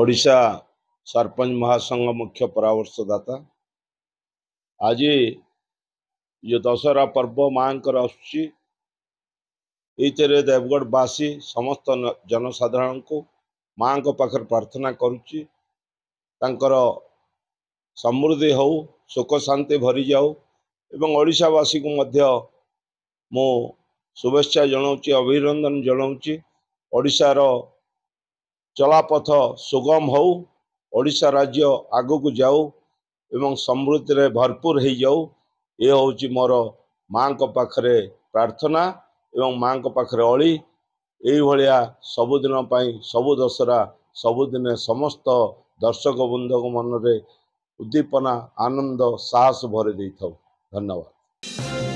ଓଡ଼ିଶା ସରପଞ୍ଚ ମହାସଂଘ ମୁଖ୍ୟ ପରାମର୍ଶଦାତା ଆଜି ଯେଉଁ ଦଶହରା ପର୍ବ ମାଆଙ୍କର ଆସୁଛି ଏଇଥିରେ ଦେବଗଡ଼ବାସୀ ସମସ୍ତ ଜନସାଧାରଣଙ୍କୁ ମାଆଙ୍କ ପାଖରେ ପ୍ରାର୍ଥନା କରୁଛି ତାଙ୍କର ସମୃଦ୍ଧି ହେଉ ସୁଖ ଶାନ୍ତି ଭରିଯାଉ ଏବଂ ଓଡ଼ିଶାବାସୀଙ୍କୁ ମଧ୍ୟ ମୁଁ ଶୁଭେଚ୍ଛା ଜଣାଉଛି ଅଭିନନ୍ଦନ ଜଣାଉଛି ଓଡ଼ିଶାର ଚଳାପଥ ସୁଗମ ହେଉ ଓଡ଼ିଶା ରାଜ୍ୟ ଆଗକୁ ଯାଉ ଏବଂ ସମୃଦ୍ଧିରେ ଭରପୁର ହେଇଯାଉ ଏ ହେଉଛି ମୋର ମାଆଙ୍କ ପାଖରେ ପ୍ରାର୍ଥନା ଏବଂ ମାଆଙ୍କ ପାଖରେ ଅଳି ଏଇଭଳିଆ ସବୁଦିନ ପାଇଁ ସବୁ ଦଶହରା ସବୁଦିନେ ସମସ୍ତ ଦର୍ଶକ ବୃନ୍ଦଙ୍କ ମନରେ ଉଦ୍ଦୀପନା ଆନନ୍ଦ ସାହସ ଭରି ଦେଇଥାଉ ଧନ୍ୟବାଦ